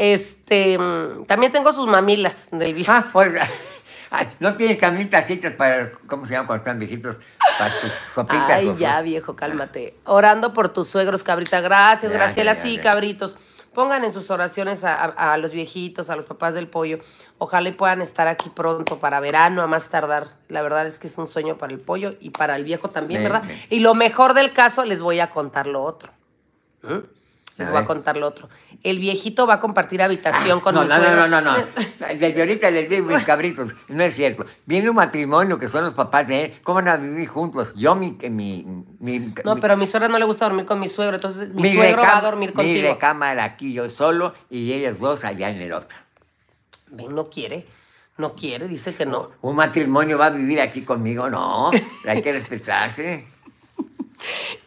Este, mm, también tengo sus mamilas del viejo. Ah, no tienes también para, ¿cómo se llama cuando están viejitos? Para sus sopitas. Ay, ya, viejo, cálmate. Orando por tus suegros, cabrita. Gracias, Graciela. sí, cabritos. Pongan en sus oraciones a, los viejitos, a los papás del pollo. Ojalá puedan estar aquí pronto para verano, a más tardar. La verdad es que es un sueño para el pollo y para el viejo también, ¿verdad? Y lo mejor del caso, les voy a contar lo otro. ¿Mm? Les voy a contar lo otro. El viejito va a compartir habitación ah, con no, mi no, No, no, no, no. Desde ahorita les digo, mis cabritos, no es cierto. Viene un matrimonio que son los papás de él, ¿cómo van a vivir juntos? Yo, mi. mi, mi no, pero a mi suegra no le gusta dormir con mi suegro, entonces mi, suegro va a dormir contigo. Mi recámara aquí yo solo y ellas dos allá en el otro. Ven, no quiere. No quiere, dice que no. ¿Un matrimonio va a vivir aquí conmigo? No, hay que respetarse.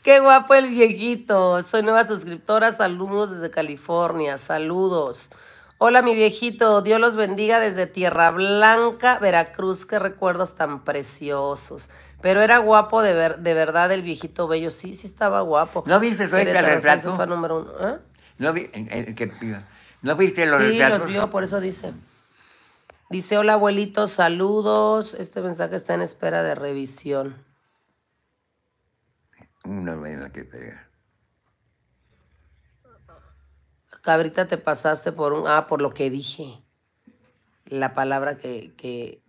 Qué guapo el viejito. Soy nueva suscriptora. Saludos desde California. Saludos. Hola, mi viejito. Dios los bendiga desde Tierra Blanca, Veracruz. Qué recuerdos tan preciosos. Pero era guapo de, ver, de verdad el viejito bello. Sí, sí estaba guapo. ¿No viste el eh, número ¿eh? ¿No, vi, el, el ¿No viste los Sí, los vio, por eso dice. Dice, hola abuelito, saludos. Este mensaje está en espera de revisión. Una vaina que pegar. Cabrita, te pasaste por un... Ah, por lo que dije. La palabra que, que,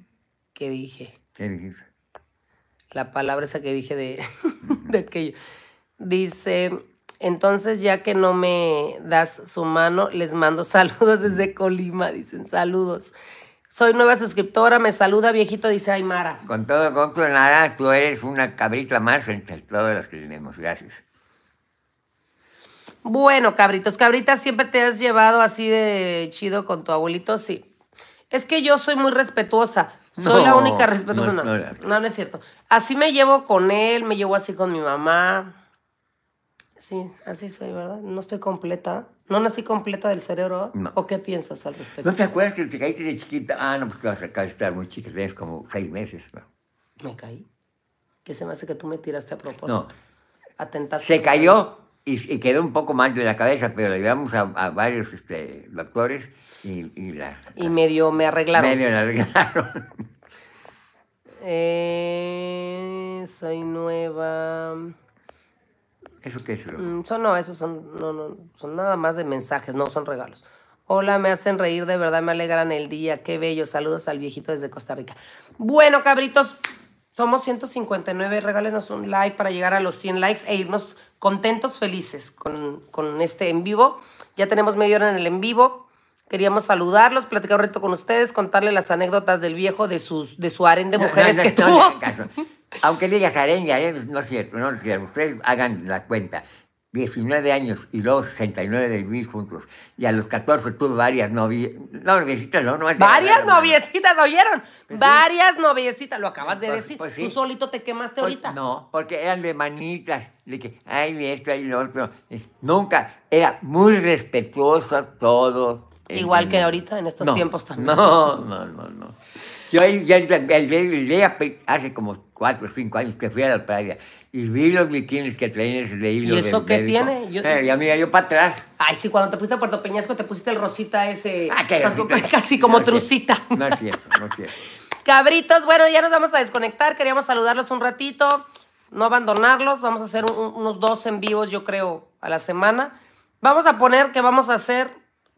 que dije. ¿Qué dijiste? La palabra esa que dije de, de aquello. Dice, entonces ya que no me das su mano, les mando saludos desde Colima. Dicen, saludos. Soy nueva suscriptora, me saluda viejito, dice Aymara. Con todo, con todo, nada, tú eres una cabrita más entre todos los que tenemos. Gracias. Bueno, cabritos, cabritas, ¿siempre te has llevado así de chido con tu abuelito? Sí. Es que yo soy muy respetuosa. Soy la única respetuosa. no no, es cierto. Así me llevo con él, me llevo así con mi mamá. Sí, así soy, ¿verdad? No estoy completa. No nací completa del cerebro. ¿O qué piensas al respecto? ¿No te acuerdas que te caíste de chiquita? Ah, no, pues te vas a caer, estar muy chiquita, tienes como seis meses. ¿no? ¿Me caí? ¿Qué se me hace que tú me tiraste a propósito. No. tentar. Se cayó y, quedó un poco mal de la cabeza, pero le llevamos a, varios este, doctores y, y la... Y medio me arreglaron. Medio me arreglaron. Eh, soy nueva... ¿Eso es? Mm, son no, esos son, no, no, son nada más de mensajes, no son regalos. Hola, me hacen reír, de verdad me alegran el día, qué bello. Saludos al viejito desde Costa Rica. Bueno, cabritos, somos 159, regálenos un like para llegar a los 100 likes e irnos contentos, felices con, con este en vivo. Ya tenemos media hora en el en vivo. Queríamos saludarlos, platicar un reto con ustedes, contarles las anécdotas del viejo de, sus, de su harén de mujeres no, no, no, que tuvo. Aunque digas harén y harén, no es cierto, no es cierto. Ustedes hagan la cuenta. 19 años y luego 69 de mil juntos. Y a los 14 tuve varias noviecitas. No, noviecitas no, no. Varias noviecitas, ¿oyeron? Pues varias noviecitas, lo acabas de pues, decir. Pues Tú solito te quemaste ahorita. No, porque eran de manitas, de que, ay, esto, ay, lo otro. Nunca, era muy respetuoso todo. Igual que ahorita en estos tiempos también. No, no, no, no. Yo el, hace como cuatro o cinco años que fui a la playa y vi los bikinis que traen ese de hilo. ¿Y eso qué tiene? Yo, eh, mira, yo para atrás. Ay, sí, cuando te pusiste a Puerto Peñasco te pusiste el rosita ese. Ah, qué Casi como trucita. no es cierto, no es cierto. Cabritos, bueno, ya nos vamos a desconectar. Queríamos saludarlos un ratito, no abandonarlos. Vamos a hacer unos dos en vivos, yo creo, a la semana. Vamos a poner que vamos a hacer.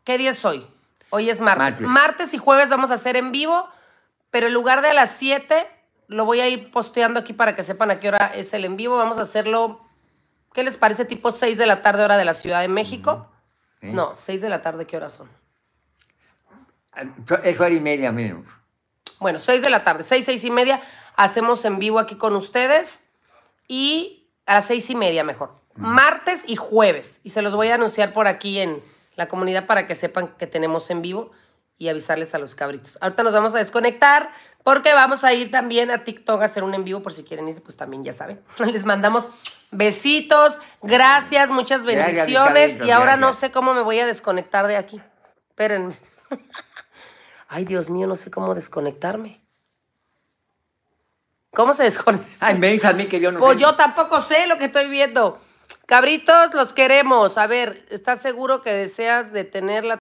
¿Qué día es hoy? Hoy es martes. martes y jueves vamos a hacer en vivo pero en lugar de a las 7, lo voy a ir posteando aquí para que sepan a qué hora es el en vivo. Vamos a hacerlo, ¿qué les parece? Tipo 6 de la tarde, hora de la Ciudad de México. No, 6 de la tarde, ¿qué hora son? Es hora y media menos. Bueno, 6 de la tarde, 6, 6 y media, hacemos en vivo aquí con ustedes y a las 6 y media mejor. Martes y jueves. Y se los voy a anunciar por aquí en la comunidad para que sepan que tenemos en vivo y avisarles a los cabritos. Ahorita nos vamos a desconectar porque vamos a ir también a TikTok a hacer un en vivo por si quieren ir, pues también ya saben. Les mandamos besitos, gracias, muchas bendiciones y ahora no sé cómo me voy a desconectar de aquí. Espérenme. Ay, Dios mío, no sé cómo desconectarme. ¿Cómo se desconecta? Ay, me dijo a mí que yo no. Pues yo tampoco sé lo que estoy viendo. Cabritos, los queremos. A ver, ¿estás seguro que deseas detener la